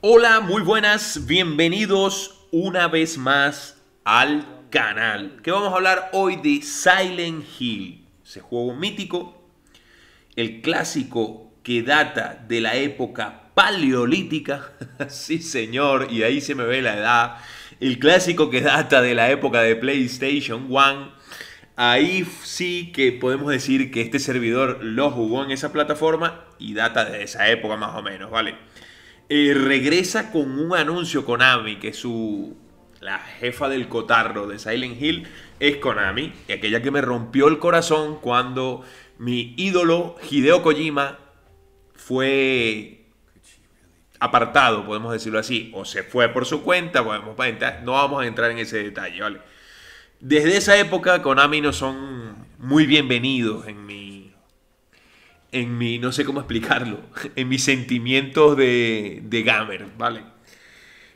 Hola, muy buenas, bienvenidos una vez más al canal. Que vamos a hablar hoy de Silent Hill, ese juego mítico, el clásico que data de la época paleolítica. sí, señor, y ahí se me ve la edad. El clásico que data de la época de PlayStation 1. Ahí sí que podemos decir que este servidor lo jugó en esa plataforma y data de esa época más o menos, ¿vale? Eh, regresa con un anuncio Konami, que su la jefa del cotarro de Silent Hill es Konami, y aquella que me rompió el corazón cuando mi ídolo Hideo Kojima fue apartado, podemos decirlo así, o se fue por su cuenta, podemos no vamos a entrar en ese detalle, Desde esa época Konami no son muy bienvenidos en mi en mi, no sé cómo explicarlo, en mis sentimientos de, gamer, ¿vale?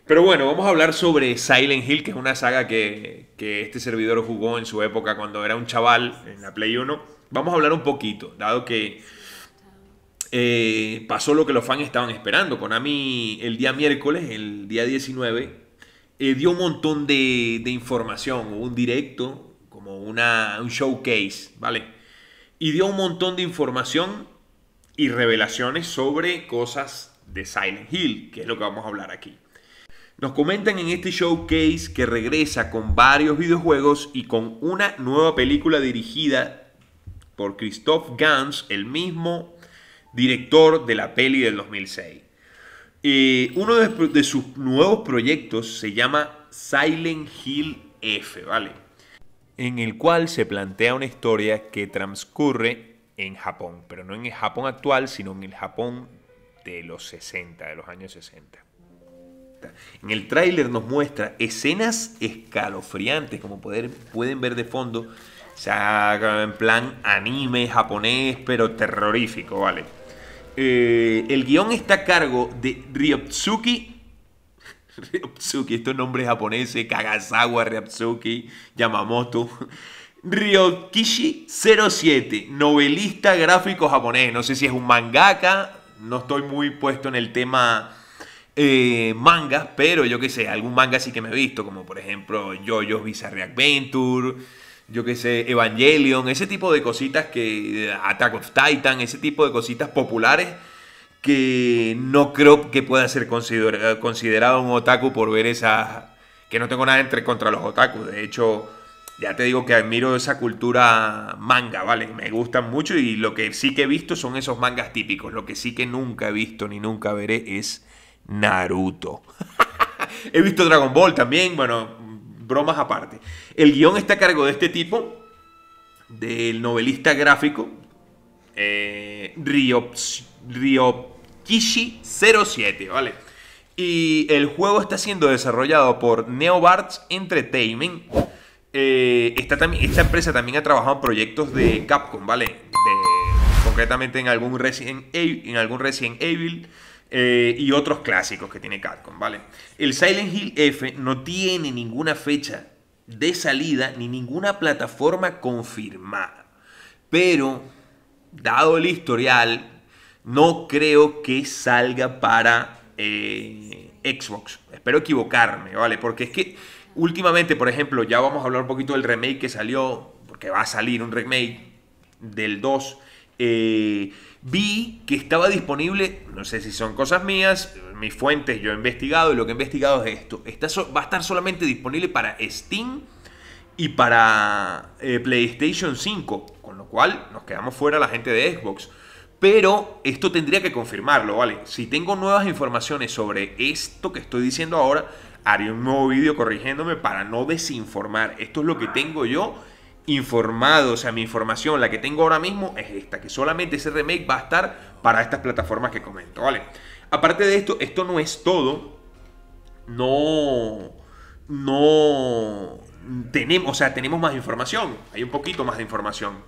Pero bueno, vamos a hablar sobre Silent Hill, que es una saga que, este servidor jugó en su época cuando era un chaval en la Play 1. Vamos a hablar un poquito, dado que eh, pasó lo que los fans estaban esperando. Konami el día miércoles, el día 19, eh, dio un montón de, información. información, un directo, como una, un showcase, ¿vale? y dio un montón de información y revelaciones sobre cosas de Silent Hill, que es lo que vamos a hablar aquí. Nos comentan en este showcase que regresa con varios videojuegos y con una nueva película dirigida por Christoph Gans, el mismo director de la peli del 2006. y eh, uno de, de, sus nuevos proyectos se llama Silent Hill F, ¿vale? en el cual se plantea una historia que transcurre en Japón, pero no en el Japón actual, sino en el Japón de los 60, de los años 60. En el tráiler nos muestra escenas escalofriantes, como pueden ver de fondo, O sea, en plan anime japonés, pero terrorífico, ¿vale? Eh, el guión está a cargo de Ryotsuki Ryotsuki, estos nombres japoneses, Kagasawa, Ryotsuki, Yamamoto. Ryokishi 07, novelista gráfico japonés. No sé si es un mangaka, no estoy muy puesto en el tema eh, mangas, pero yo qué sé, algún manga sí que me he visto, como por ejemplo Jojo's Bizarre Adventure, yo qué sé, Evangelion, ese tipo de cositas que. Eh, Attack of Titan, ese tipo de cositas populares que no creo que pueda ser considerado un otaku por ver esa Que no tengo nada entre contra los otakus. De hecho, ya te digo que admiro esa cultura manga, ¿vale? Me gustan mucho y lo que sí que he visto son esos mangas típicos. Lo que sí que nunca he visto ni nunca veré es Naruto. he visto Dragon Ball también, bueno, bromas aparte. El guión está a cargo de este tipo, del novelista gráfico, eh, Ryokishi07, ¿vale? Y el juego está siendo desarrollado por NeoBarts Entertainment. Eh, esta, empresa también ha trabajado en proyectos de Capcom, ¿vale? concretamente en algún Resident Evil, en algún Evil eh, y otros clásicos que tiene Capcom, ¿vale? El Silent Hill F no tiene ninguna fecha de salida ni ninguna plataforma confirmada. Pero dado el historial, no creo que salga para eh, Xbox. Espero equivocarme, ¿vale? Porque es que últimamente, por ejemplo, ya vamos a hablar un poquito del remake que salió, porque va a salir un remake del 2. Eh, vi que estaba disponible, no sé si son cosas mías, mis fuentes, yo he investigado y lo que he investigado es esto. Está va a estar solamente disponible para Steam y para eh, PlayStation 5, con lo cual nos quedamos fuera la gente de Xbox. Pero esto tendría que confirmarlo, ¿vale? Si tengo nuevas informaciones sobre esto que estoy diciendo ahora, haré un nuevo vídeo corrigiéndome para no desinformar. Esto es lo que tengo yo informado, o sea, mi información, la que tengo ahora mismo es esta, que solamente ese remake va a estar para estas plataformas que comento, ¿vale? Aparte de esto, esto no es todo. No, no, tenemos, o sea, tenemos más información, hay un poquito más de información.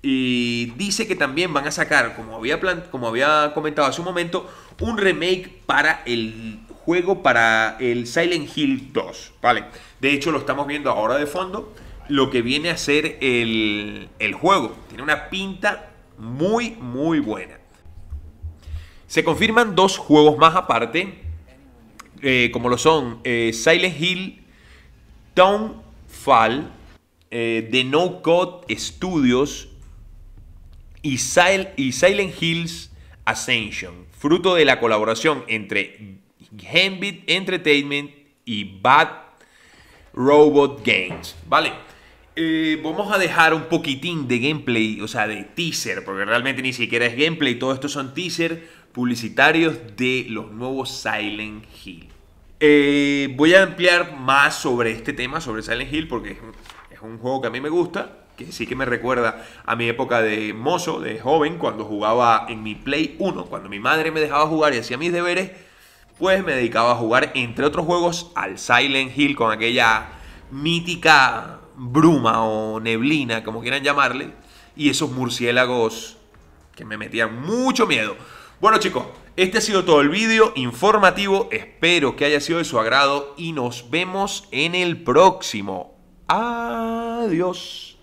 Y dice que también van a sacar, como había, como había comentado hace un momento, un remake para el juego, para el Silent Hill 2. ¿vale? De hecho, lo estamos viendo ahora de fondo, lo que viene a ser el, juego. Tiene una pinta muy, muy buena. Se confirman dos juegos más aparte, eh, como lo son eh, Silent Hill Town Fall, The eh, No Code Studios y, Silent Hills Ascension, fruto de la colaboración entre Gambit Entertainment y Bad Robot Games. Vale, eh, vamos a dejar un poquitín de gameplay, o sea, de teaser, porque realmente ni siquiera es gameplay, todo esto son teaser publicitarios de los nuevos Silent Hills eh, voy a ampliar más sobre este tema, sobre Silent Hill, porque es un, es un juego que a mí me gusta, que sí que me recuerda a mi época de mozo, de joven, cuando jugaba en mi Play 1, cuando mi madre me dejaba jugar y hacía mis deberes, pues me dedicaba a jugar, entre otros juegos, al Silent Hill con aquella mítica bruma o neblina, como quieran llamarle, y esos murciélagos que me metían mucho miedo. Bueno chicos, este ha sido todo el vídeo informativo. Espero que haya sido de su agrado y nos vemos en el próximo. Adiós.